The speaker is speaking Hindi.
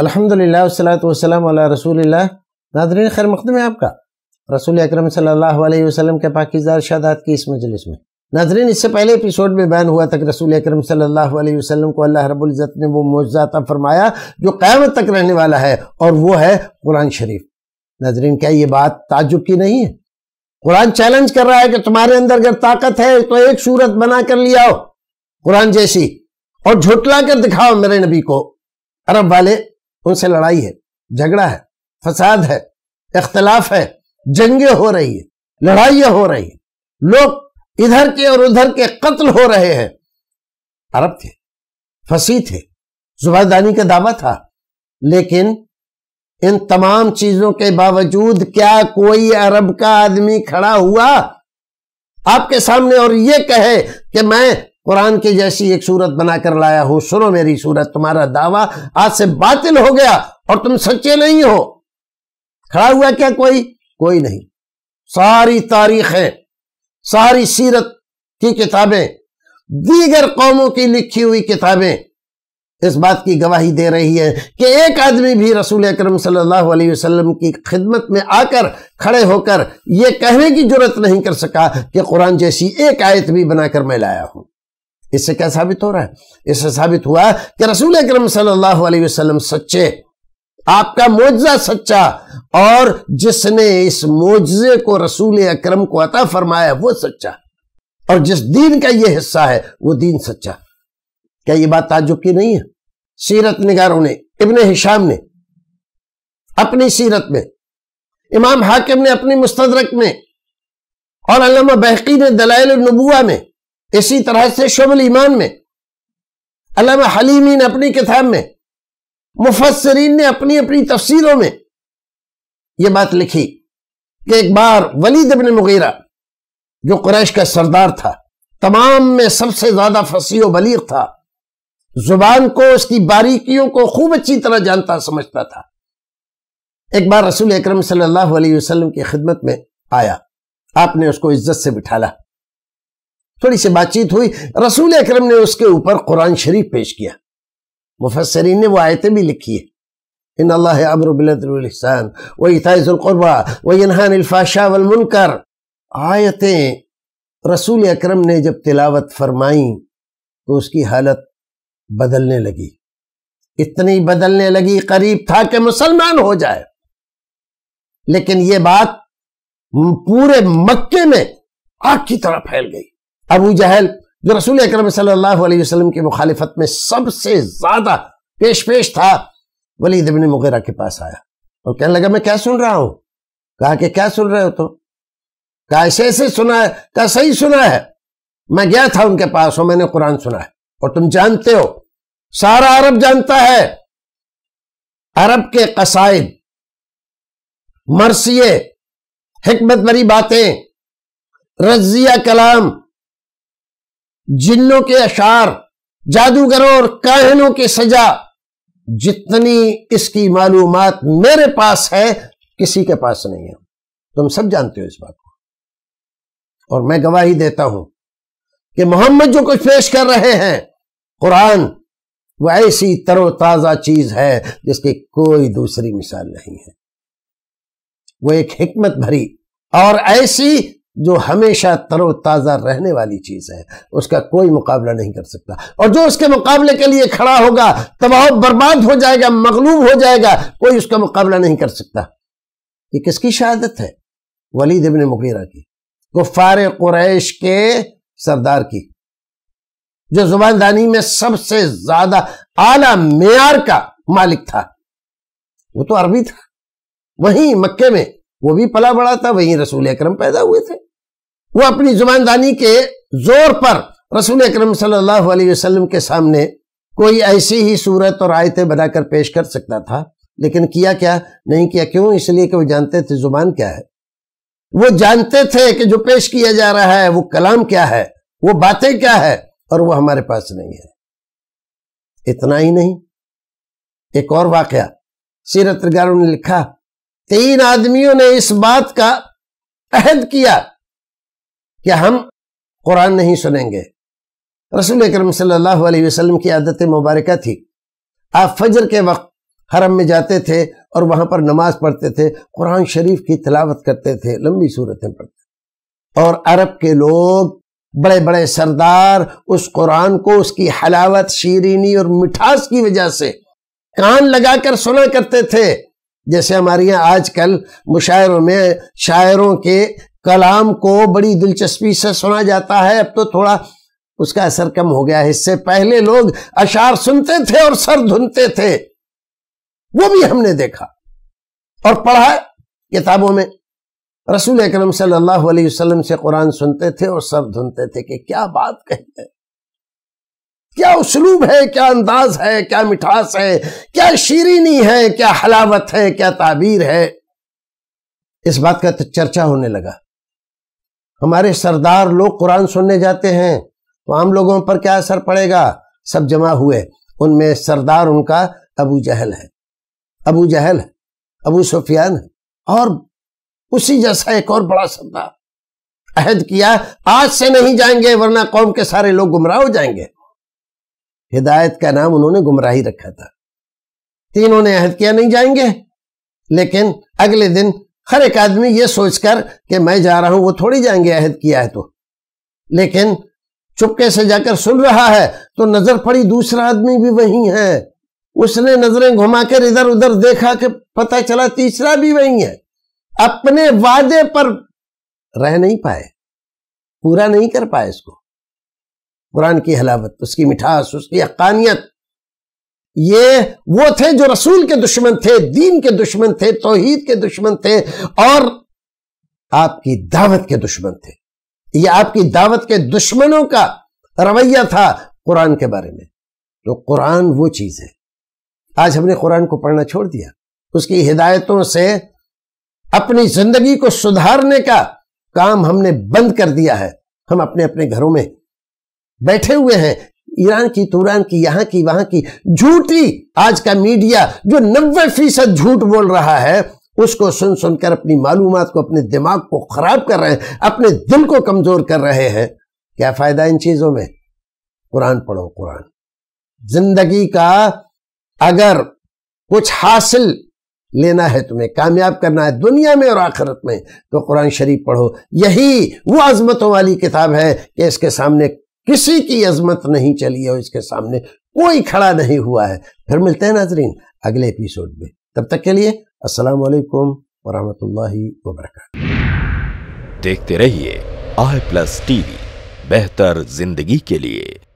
अल्हम्दुलिल्लाह वसलात वसलम रसूलिल्लाह नादरीन खैर मकदम है आपका रसूल अकरम सल्लल्लाहु अलैहि वसल्लम के पाकिदार इरशादात की इस मजलिस में नादरीन इससे पहले एपिसोड में बयान हुआ था कि रसूल अकरम सल्लल्लाहु अलैहि वसल्लम को अल्लाह रबुल्ज़त ने वो मौजाता फरमाया जो क़्यामत तक रहने वाला है और वो है कुरान शरीफ नाजरीन क्या ये बात ताजुब की नहीं है कुरान चैलेंज कर रहा है कि तुम्हारे अंदर अगर ताकत है तो एक सूरत बना कर ले आओ कुरान जैसी और झुटला कर दिखाओ मेरे नबी को अरब वाले उनसे लड़ाई है झगड़ा है फसाद है इख्तलाफ है जंगे हो रही है लड़ाई हो रही है लोग इधर के और उधर के कत्ल हो रहे हैं अरब थे फसी थे जुबादानी का दावा था लेकिन इन तमाम चीजों के बावजूद क्या कोई अरब का आदमी खड़ा हुआ आपके सामने और ये कहे कि मैं कुरान की जैसी एक सूरत बनाकर लाया हूं सुनो मेरी सूरत तुम्हारा दावा आज से बातिल हो गया और तुम सच्चे नहीं हो खड़ा हुआ क्या कोई कोई नहीं सारी तारीखें सारी सीरत की किताबें दीगर कौमों की लिखी हुई किताबें इस बात की गवाही दे रही है कि एक आदमी भी रसूल अक्रम सल्लल्लाहु की खिदमत में आकर खड़े होकर यह कहने की जरूरत नहीं कर सका कि कुरान जैसी एक आयत भी बनाकर मैं लाया हूं इससे क्या साबित हो रहा है इससे साबित हुआ कि रसूल अक्रम सलम सच्चे आपका मुआवजा सच्चा और जिसने इस मुआवजे को रसूल अक्रम को अता फरमाया वो सच्चा और जिस दीन का यह हिस्सा है वो दीन सच्चा क्या ये बात ताजुब की नहीं है सीरत निगारों ने इबन हिशाम ने अपनी सीरत में इमाम हाकिम ने अपनी मुस्तदरक में और अलामा बहकी ने दलाइल नबुआ में इसी तरह से शुबल ईमान में अलामा हलीमी ने अपनी किताब में मुफसरीन ने अपनी अपनी तफसीरों में यह बात लिखी कि एक बार वलीद अबन मुगैरा जो कुरैश का सरदार था तमाम में सबसे ज्यादा फसी बलीग था जुबान को उसकी बारीकियों को खूब अच्छी तरह जानता समझता था एक बार रसूल अक्रम सल्लल्लाहु अलैहि वसल्लम की खिदमत में आया आपने उसको इज्जत से बिठाला थोड़ी सी बातचीत हुई रसूल अक्रम ने उसके ऊपर कुरान शरीफ पेश किया मुफसरीन ने वो आयतें भी लिखी है इन अल्लाह वही व इताज़ुलरबा व इनहानफाशा आयतें रसूल अक्रम ने जब तिलावत फरमाई तो उसकी हालत बदलने लगी इतनी बदलने लगी करीब था कि मुसलमान हो जाए लेकिन ये बात पूरे मक्के में आग की तरह फैल गई अबू जहल जो रसूल अक्रम सल्लल्लाहु की मुखालिफत में सबसे ज्यादा पेश पेश था वली दबिन मुगैरा के पास आया और कहने लगा मैं क्या सुन रहा हूं कहा कि क्या सुन रहे हो तो कहा ऐसे ऐसे सुना है कहा सही सुना है मैं गया था उनके पास और मैंने कुरान सुना है और तुम जानते हो सारा अरब जानता है अरब के कसाइद मरसिए हमत भरी बातें रजिया कलाम जिन्नों के अशार जादूगरों और काहनों की सजा जितनी इसकी मालूम मेरे पास है किसी के पास नहीं है तुम सब जानते हो इस बात को और मैं गवाही देता हूं कि मोहम्मद जो कुछ पेश कर रहे हैं कुरान वह ऐसी तरोताज़ा चीज है जिसकी कोई दूसरी मिसाल नहीं है वो एक हिकमत भरी और ऐसी जो हमेशा तरोताज़ा रहने वाली चीज़ है उसका कोई मुकाबला नहीं कर सकता और जो उसके मुकाबले के लिए खड़ा होगा तबाह बर्बाद हो जाएगा मगलूब हो जाएगा कोई उसका मुकाबला नहीं कर सकता ये किसकी शहादत है देव ने मुगीरा की गुफार कुरैश के सरदार की जो जुबानदानी में सबसे ज्यादा आला मैार का मालिक था वो तो अरबी था वहीं मक्के में वो भी पला बड़ा था वहीं रसूल अक्रम पैदा हुए थे वो अपनी जुबानदानी के जोर पर रसूल अक्रम सल्लाम के सामने कोई ऐसी ही सूरत और आयतें बनाकर पेश कर सकता था लेकिन किया क्या नहीं किया क्यों इसलिए कि वो जानते थे जुबान क्या है वो जानते थे कि जो पेश किया जा रहा है वो कलाम क्या है वो बातें क्या है और वो हमारे पास नहीं है इतना ही नहीं एक और वाकया सीरतगारों ने लिखा तीन आदमियों ने इस बात का अहद किया कि हम कुरान नहीं सुनेंगे रसूल अक्रम सल्लल्लाहु अलैहि वसल्लम की आदत मुबारक थी आप फजर के वक्त हरम में जाते थे और वहाँ पर नमाज पढ़ते थे कुरान शरीफ की तलावत करते थे लंबी सूरतें पढ़ते और अरब के लोग बड़े बड़े सरदार उस कुरान को उसकी हलावत शीरीनी और मिठास की वजह से कान लगाकर सुना करते थे जैसे हमारे यहाँ आजकल मुशायरों में शायरों के कलाम को बड़ी दिलचस्पी से सुना जाता है अब तो थोड़ा उसका असर कम हो गया है इससे पहले लोग अशार सुनते थे और सर धुनते थे वो भी हमने देखा और पढ़ा किताबों में रसूल अक्रम सल्लल्लाहु वसल्लम से कुरान सुनते थे और सर धुनते थे कि क्या बात कहते हैं क्या उसलूब है क्या अंदाज है क्या मिठास है क्या शीरीनी है क्या हलावत है क्या ताबीर है इस बात का तो चर्चा होने लगा हमारे सरदार लोग कुरान सुनने जाते हैं तो आम लोगों पर क्या असर पड़ेगा सब जमा हुए उनमें सरदार उनका अबू जहल है अबू जहल है अबू सुफियान है और उसी जैसा एक और बड़ा सरदार अहद किया आज से नहीं जाएंगे वरना कौम के सारे लोग गुमराह हो जाएंगे हिदायत का नाम उन्होंने गुमराही रखा था तीनों ने अहद किया नहीं जाएंगे लेकिन अगले दिन हर एक आदमी ये सोचकर कि मैं जा रहा हूं वो थोड़ी जाएंगे अहद किया है तो लेकिन चुपके से जाकर सुन रहा है तो नजर पड़ी दूसरा आदमी भी वही है उसने नजरें घुमाकर इधर उधर देखा कि पता चला तीसरा भी वही है अपने वादे पर रह नहीं पाए पूरा नहीं कर पाए इसको कुरान की हलावत उसकी मिठास उसकी हकानियत ये वो थे जो रसूल के दुश्मन थे दीन के दुश्मन थे तोहीद के दुश्मन थे और आपकी दावत के दुश्मन थे ये आपकी दावत के दुश्मनों का रवैया था कुरान के बारे में तो कुरान वो चीज है आज हमने कुरान को पढ़ना छोड़ दिया उसकी हिदायतों से अपनी जिंदगी को सुधारने का काम हमने बंद कर दिया है हम अपने अपने घरों में बैठे हुए हैं ईरान की तुरान की यहां की वहां की झूठी आज का मीडिया जो नब्बे फीसद झूठ बोल रहा है उसको सुन सुनकर अपनी मालूम को अपने दिमाग को खराब कर रहे हैं अपने दिल को कमजोर कर रहे हैं क्या फायदा इन चीजों में कुरान पढ़ो कुरान जिंदगी का अगर कुछ हासिल लेना है तुम्हें कामयाब करना है दुनिया में और आखिरत में तो कुरान शरीफ पढ़ो यही वो आजमतों वाली किताब है कि इसके सामने किसी की अजमत नहीं चली है इसके सामने कोई खड़ा नहीं हुआ है फिर मिलते हैं नाजरीन अगले एपिसोड में तब तक के लिए अस्सलाम वालेकुम वरहमतुल्लाहि वरक देखते रहिए आई प्लस टीवी बेहतर जिंदगी के लिए